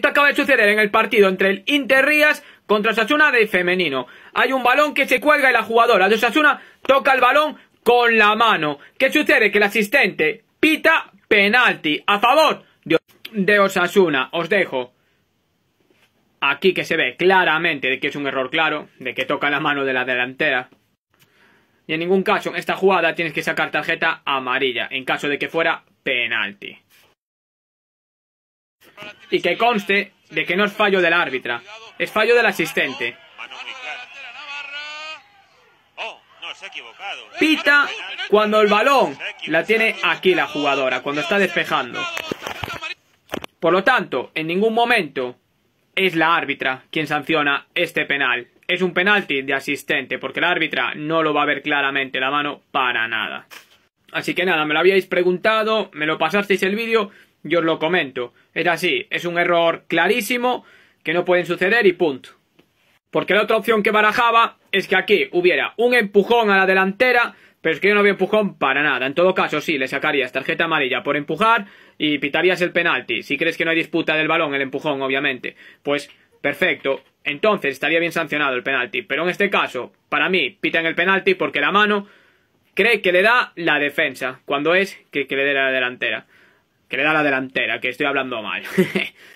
Esto acaba de suceder en el partido entre el Inter Rías contra Osasuna de femenino. Hay un balón que se cuelga y la jugadora de Osasuna toca el balón con la mano. ¿Qué sucede? Que el asistente pita penalti a favor de Osasuna. Os dejo aquí que se ve claramente de que es un error claro, de que toca la mano de la delantera. Y en ningún caso en esta jugada tienes que sacar tarjeta amarilla, en caso de que fuera penalti. Y que conste de que no es fallo del árbitra, es fallo del asistente. Pita cuando el balón la tiene aquí la jugadora, cuando está despejando. Por lo tanto, en ningún momento es la árbitra quien sanciona este penal. Es un penalti de asistente, porque la árbitra no lo va a ver claramente la mano para nada. Así que nada, me lo habíais preguntado, me lo pasasteis el vídeo, yo os lo comento. Es así, es un error clarísimo que no pueden suceder y punto. Porque la otra opción que barajaba es que aquí hubiera un empujón a la delantera, pero es que yo no había empujón para nada. En todo caso, sí, le sacarías tarjeta amarilla por empujar y pitarías el penalti. Si crees que no hay disputa del balón, el empujón, obviamente. Pues perfecto. Entonces estaría bien sancionado el penalti. Pero en este caso, para mí, pitan el penalti porque la mano cree que le da la defensa, cuando es que, que le dé la delantera que le da la delantera, que estoy hablando mal.